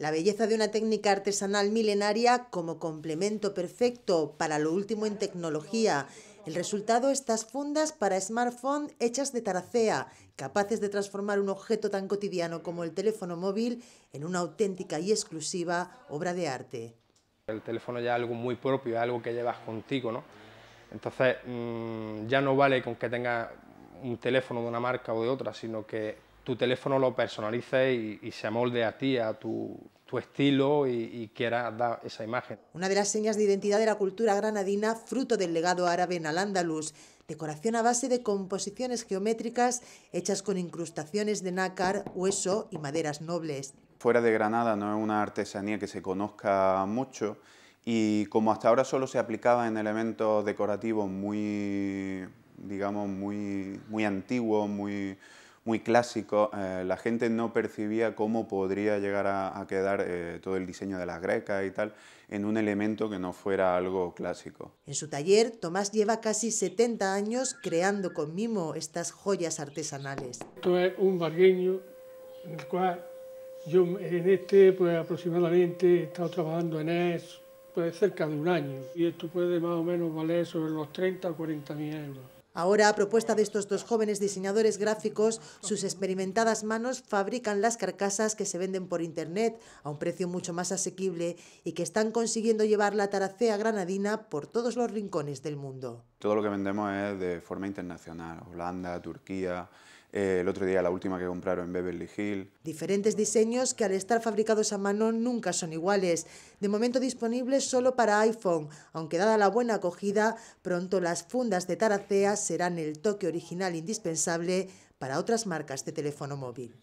La belleza de una técnica artesanal milenaria como complemento perfecto para lo último en tecnología. El resultado, estas fundas para smartphone hechas de taracea, capaces de transformar un objeto tan cotidiano como el teléfono móvil en una auténtica y exclusiva obra de arte. El teléfono ya es algo muy propio, es algo que llevas contigo, ¿no? Entonces, mm, ya no vale con que tengas un teléfono de una marca o de otra, sino que tu teléfono lo personaliza y, se amolde a ti, a tu, estilo y, y quieras dar esa imagen. Una de las señas de identidad de la cultura granadina, fruto del legado árabe en Al-Ándalus, decoración a base de composiciones geométricas hechas con incrustaciones de nácar, hueso y maderas nobles. Fuera de Granada no es una artesanía que se conozca mucho y como hasta ahora solo se aplicaba en elementos decorativos muy, digamos, muy, muy antiguos, muy muy clásico, eh, la gente no percibía cómo podría llegar a, quedar eh, todo el diseño de las grecas y tal en un elemento que no fuera algo clásico. En su taller, Tomás lleva casi 70 años creando con mimo estas joyas artesanales. Esto es un bargueño en el cual yo en este pues aproximadamente he estado trabajando en eso pues cerca de un año y esto puede más o menos valer sobre los 30 o 40 mil euros. Ahora, a propuesta de estos dos jóvenes diseñadores gráficos, sus experimentadas manos fabrican las carcasas que se venden por Internet a un precio mucho más asequible y que están consiguiendo llevar la taracea granadina por todos los rincones del mundo. Todo lo que vendemos es de forma internacional, Holanda, Turquía, eh, el otro día la última que compraron en Beverly Hill. Diferentes diseños que al estar fabricados a mano nunca son iguales. De momento disponibles solo para iPhone, aunque dada la buena acogida, pronto las fundas de Taracea serán el toque original indispensable para otras marcas de teléfono móvil.